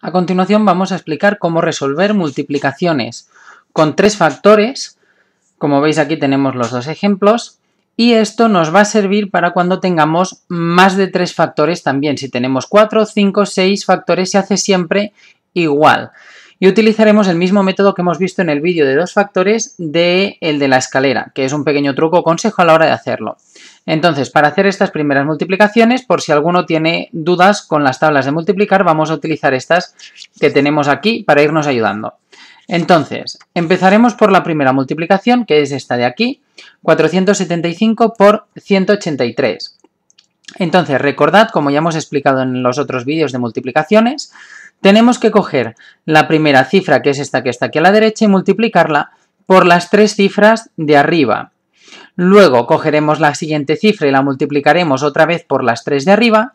A continuación vamos a explicar cómo resolver multiplicaciones con tres factores. Como veis aquí tenemos los dos ejemplos. Y esto nos va a servir para cuando tengamos más de tres factores también. Si tenemos cuatro, cinco, seis factores se hace siempre igual y utilizaremos el mismo método que hemos visto en el vídeo de dos factores de el de la escalera, que es un pequeño truco o consejo a la hora de hacerlo. Entonces, para hacer estas primeras multiplicaciones, por si alguno tiene dudas con las tablas de multiplicar, vamos a utilizar estas que tenemos aquí para irnos ayudando. Entonces, empezaremos por la primera multiplicación, que es esta de aquí, 475 por 183. Entonces, recordad, como ya hemos explicado en los otros vídeos de multiplicaciones, tenemos que coger la primera cifra, que es esta que está aquí a la derecha, y multiplicarla por las tres cifras de arriba. Luego cogeremos la siguiente cifra y la multiplicaremos otra vez por las tres de arriba.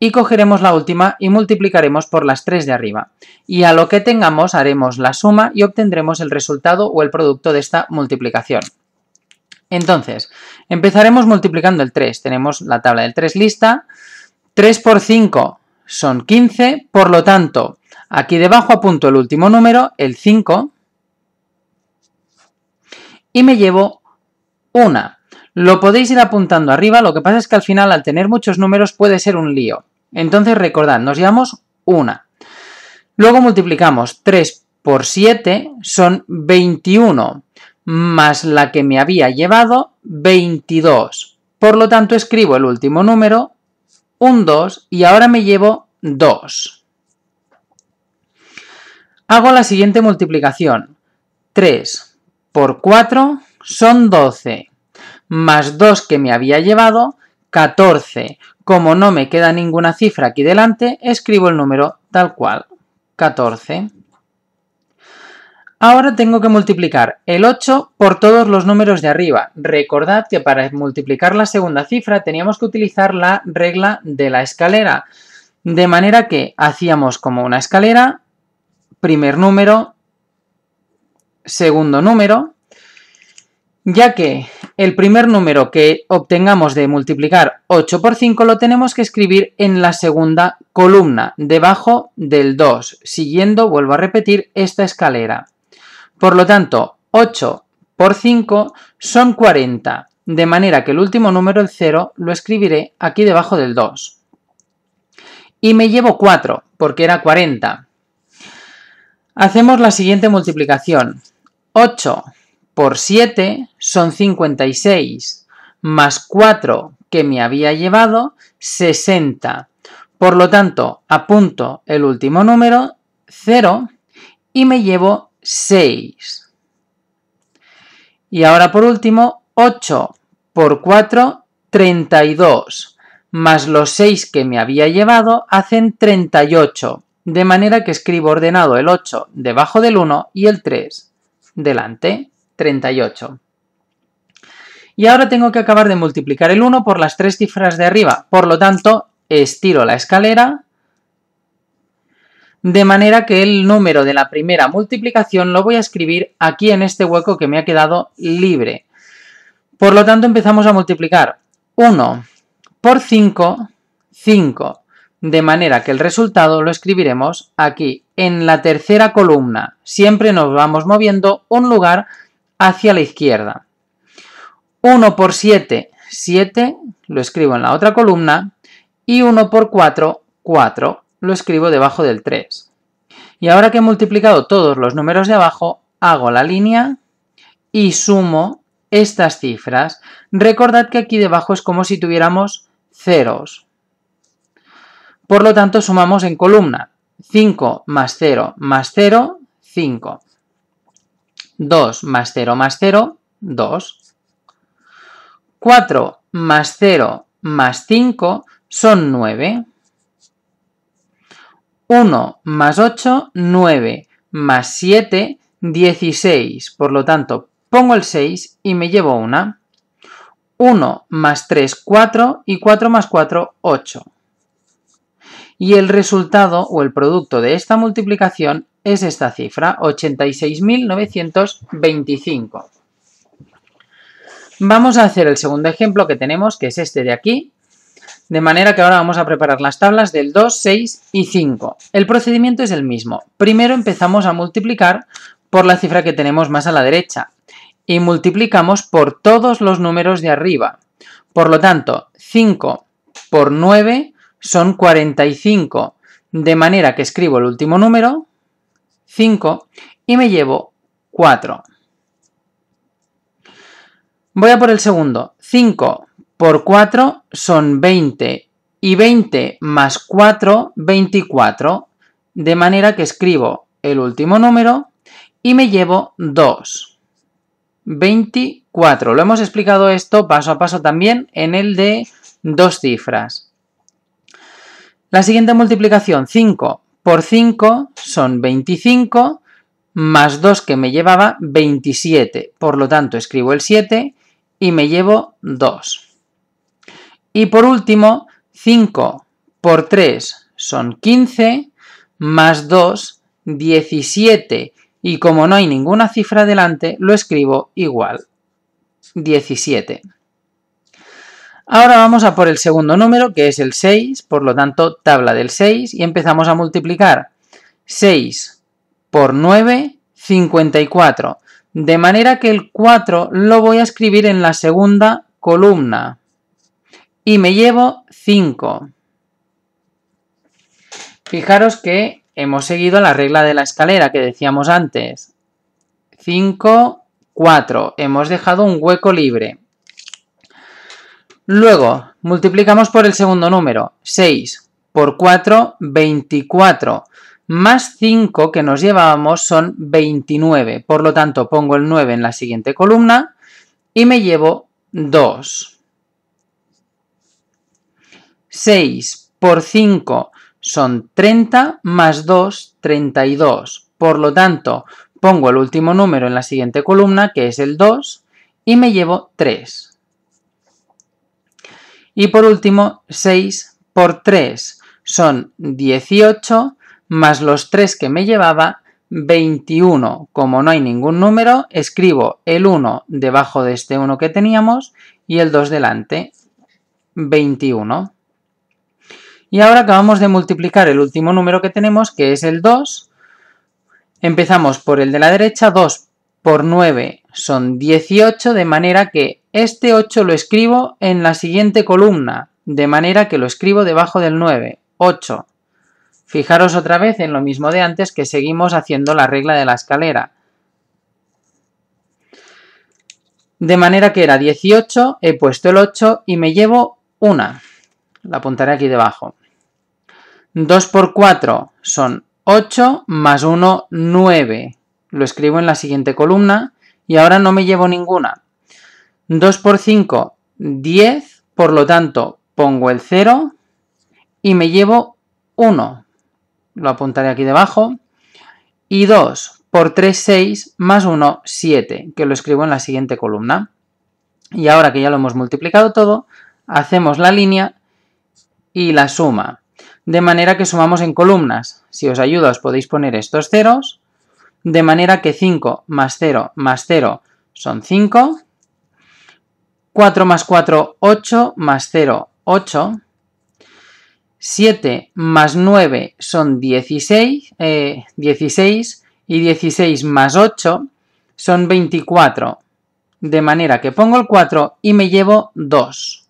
Y cogeremos la última y multiplicaremos por las tres de arriba. Y a lo que tengamos haremos la suma y obtendremos el resultado o el producto de esta multiplicación. Entonces, empezaremos multiplicando el 3. Tenemos la tabla del 3 lista. 3 por 5 son 15, por lo tanto, aquí debajo apunto el último número, el 5, y me llevo una. Lo podéis ir apuntando arriba, lo que pasa es que al final al tener muchos números puede ser un lío. Entonces recordad, nos llevamos una. Luego multiplicamos 3 por 7, son 21, más la que me había llevado, 22. Por lo tanto escribo el último número, un 2 y ahora me llevo 2. Hago la siguiente multiplicación. 3 por 4 son 12, más 2 que me había llevado, 14. Como no me queda ninguna cifra aquí delante, escribo el número tal cual, 14. Ahora tengo que multiplicar el 8 por todos los números de arriba. Recordad que para multiplicar la segunda cifra teníamos que utilizar la regla de la escalera. De manera que hacíamos como una escalera, primer número, segundo número, ya que el primer número que obtengamos de multiplicar 8 por 5 lo tenemos que escribir en la segunda columna, debajo del 2, siguiendo, vuelvo a repetir, esta escalera. Por lo tanto, 8 por 5 son 40, de manera que el último número, el 0, lo escribiré aquí debajo del 2. Y me llevo 4, porque era 40. Hacemos la siguiente multiplicación. 8 por 7 son 56, más 4 que me había llevado, 60. Por lo tanto, apunto el último número, 0, y me llevo 6. Y ahora por último, 8 por 4, 32. Más los 6 que me había llevado hacen 38. De manera que escribo ordenado el 8 debajo del 1 y el 3 delante, 38. Y ahora tengo que acabar de multiplicar el 1 por las tres cifras de arriba. Por lo tanto, estiro la escalera de manera que el número de la primera multiplicación lo voy a escribir aquí en este hueco que me ha quedado libre. Por lo tanto, empezamos a multiplicar 1 por 5, 5, de manera que el resultado lo escribiremos aquí, en la tercera columna. Siempre nos vamos moviendo un lugar hacia la izquierda. 1 por 7, 7, lo escribo en la otra columna, y 1 por 4, 4, lo escribo debajo del 3. Y ahora que he multiplicado todos los números de abajo, hago la línea y sumo estas cifras. Recordad que aquí debajo es como si tuviéramos ceros. Por lo tanto, sumamos en columna. 5 más 0 más 0, 5. 2 más 0 más 0, 2. 4 más 0 más 5 son 9. 1 más 8, 9 más 7, 16. Por lo tanto, pongo el 6 y me llevo una. 1 más 3, 4 y 4 más 4, 8. Y el resultado o el producto de esta multiplicación es esta cifra, 86.925. Vamos a hacer el segundo ejemplo que tenemos, que es este de aquí, de manera que ahora vamos a preparar las tablas del 2, 6 y 5. El procedimiento es el mismo. Primero empezamos a multiplicar por la cifra que tenemos más a la derecha y multiplicamos por todos los números de arriba. Por lo tanto, 5 por 9 son 45, de manera que escribo el último número, 5, y me llevo 4. Voy a por el segundo, 5 por 4 son 20 y 20 más 4, 24. De manera que escribo el último número y me llevo 2. 24. Lo hemos explicado esto paso a paso también en el de dos cifras. La siguiente multiplicación, 5 por 5 son 25 más 2 que me llevaba 27. Por lo tanto, escribo el 7 y me llevo 2. Y por último, 5 por 3 son 15, más 2, 17. Y como no hay ninguna cifra delante, lo escribo igual, 17. Ahora vamos a por el segundo número, que es el 6, por lo tanto, tabla del 6, y empezamos a multiplicar 6 por 9, 54. De manera que el 4 lo voy a escribir en la segunda columna y me llevo 5. Fijaros que hemos seguido la regla de la escalera que decíamos antes. 5, 4. Hemos dejado un hueco libre. Luego, multiplicamos por el segundo número. 6 por 4, 24. Más 5 que nos llevábamos son 29. Por lo tanto, pongo el 9 en la siguiente columna y me llevo 2. 6 por 5 son 30 más 2, 32. Por lo tanto, pongo el último número en la siguiente columna, que es el 2, y me llevo 3. Y por último, 6 por 3 son 18 más los 3 que me llevaba, 21. Como no hay ningún número, escribo el 1 debajo de este 1 que teníamos y el 2 delante, 21. Y ahora acabamos de multiplicar el último número que tenemos, que es el 2. Empezamos por el de la derecha, 2 por 9 son 18, de manera que este 8 lo escribo en la siguiente columna, de manera que lo escribo debajo del 9, 8. Fijaros otra vez en lo mismo de antes que seguimos haciendo la regla de la escalera. De manera que era 18, he puesto el 8 y me llevo una la apuntaré aquí debajo. 2 por 4 son 8 más 1, 9. Lo escribo en la siguiente columna y ahora no me llevo ninguna. 2 por 5, 10, por lo tanto pongo el 0 y me llevo 1. Lo apuntaré aquí debajo. Y 2 por 3, 6, más 1, 7, que lo escribo en la siguiente columna. Y ahora que ya lo hemos multiplicado todo, hacemos la línea y la suma. De manera que sumamos en columnas. Si os ayuda os podéis poner estos ceros. De manera que 5 más 0 más 0 son 5. 4 más 4, 8 más 0, 8. 7 más 9 son 16, 16 eh, y 16 más 8 son 24. De manera que pongo el 4 y me llevo 2.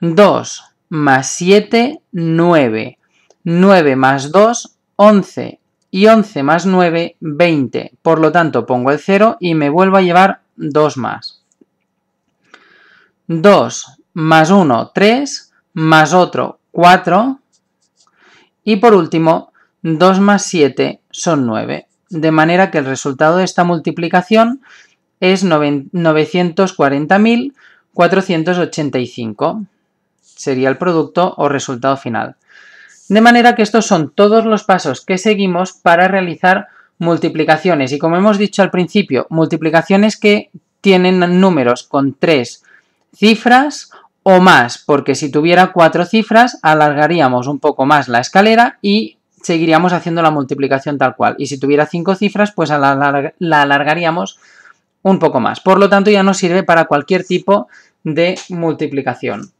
2 más 7, 9. 9 más 2, 11. Y 11 más 9, 20. Por lo tanto, pongo el 0 y me vuelvo a llevar 2 más. 2 más 1, 3. Más otro, 4. Y por último, 2 más 7 son 9. De manera que el resultado de esta multiplicación es 940.485 sería el producto o resultado final. De manera que estos son todos los pasos que seguimos para realizar multiplicaciones y como hemos dicho al principio, multiplicaciones que tienen números con tres cifras o más, porque si tuviera cuatro cifras alargaríamos un poco más la escalera y seguiríamos haciendo la multiplicación tal cual. Y si tuviera cinco cifras, pues la, alargaríamos un poco más. Por lo tanto, ya nos sirve para cualquier tipo de multiplicación.